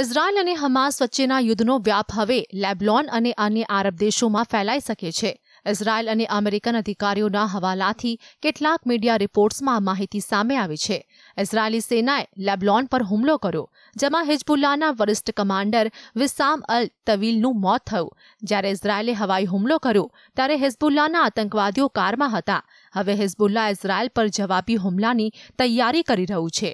Israel અને Hamas વચ્ચેના યુદ્ધનો વ્યાપ હવે લેબલોન અને અન્ય આરબ દેશોમાં ફેલાઈ શકે છે ઇઝરાયલ અને અમેરિકન અધિકારીઓના હવાલાથી કેટલાક મીડિયા રિપોર્ટ્સમાં માહિતી સામે આવી છે ઇઝરાયેલી સેનાએ લેબલોન પર હુમલો કર્યો જેમાં હિજબુલ્લાના વરિષ્ઠ કમાન્ડર વિસામ અલ તવીલનું મોત થયું જ્યારે ઇઝરાયેલે હવાઈ હુમલો કર્યો ત્યારે હિઝબુલ્લાના આતંકવાદીઓ કારમાં હતા હવે હિઝબુલ્લા ઇઝરાયેલ પર જવાબી હુમલાની તૈયારી કરી રહ્યું છે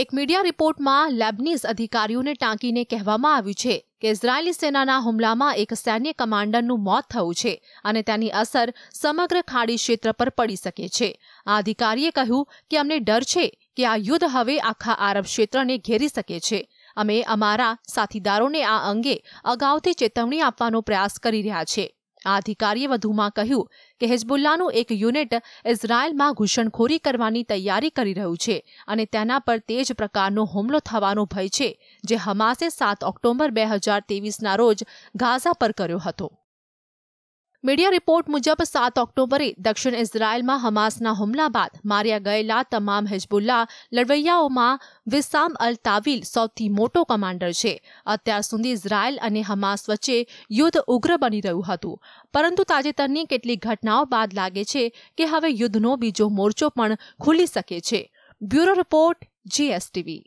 એક મીડિયા રિપોર્ટમાં લેબનીઝ અધિકારીઓને ટાંકીને કહેવામાં આવ્યું છે કે ઇઝરાયેલી સેનાના હુમલામાં એક સૈન્ય કમાન્ડરનું મોત થયું છે અને તેની અસર સમગ્ર ખાડી ક્ષેત્ર પર પડી શકે છે આ અધિકારીએ કહ્યું કે અમને ડર છે કે આ યુદ્ધ હવે આખા આરબ ક્ષેત્રને ઘેરી શકે છે અમે અમારા સાથીદારોને આ અંગે અગાઉથી ચેતવણી આપવાનો પ્રયાસ કરી રહ્યા છીએ આ અધિકારીએ વધુમાં કહ્યું કે હિઝબુલ્લાનું એક યુનિટ ઇઝરાયલમાં ઘૂસણખોરી કરવાની તૈયારી કરી રહ્યું છે અને તેના પર તે જ પ્રકારનો હુમલો થવાનો ભય છે જે હમાસે સાત ઓક્ટોબર બે હજાર તેવીસના રોજ ગાઝા પર કર્યો હતો મીડિયા રિપોર્ટ મુજબ સાત ઓક્ટોબરે દક્ષિણ ઇઝરાયેલમાં હમાસના હુમલા બાદ માર્યા ગયેલા તમામ હિઝબુલ્લા લડવૈયાઓમાં વિસામ અલ તાવીલ સૌથી મોટો કમાન્ડર છે અત્યાર સુધી ઇઝરાયેલ અને હમાસ વચ્ચે યુદ્ધ ઉગ્ર બની રહ્યું હતું પરંતુ તાજેતરની કેટલીક ઘટનાઓ બાદ લાગે છે કે હવે યુદ્ધનો બીજો મોરચો પણ ખુલી શકે છે બ્યુરો રિપોર્ટ જીએસટીવી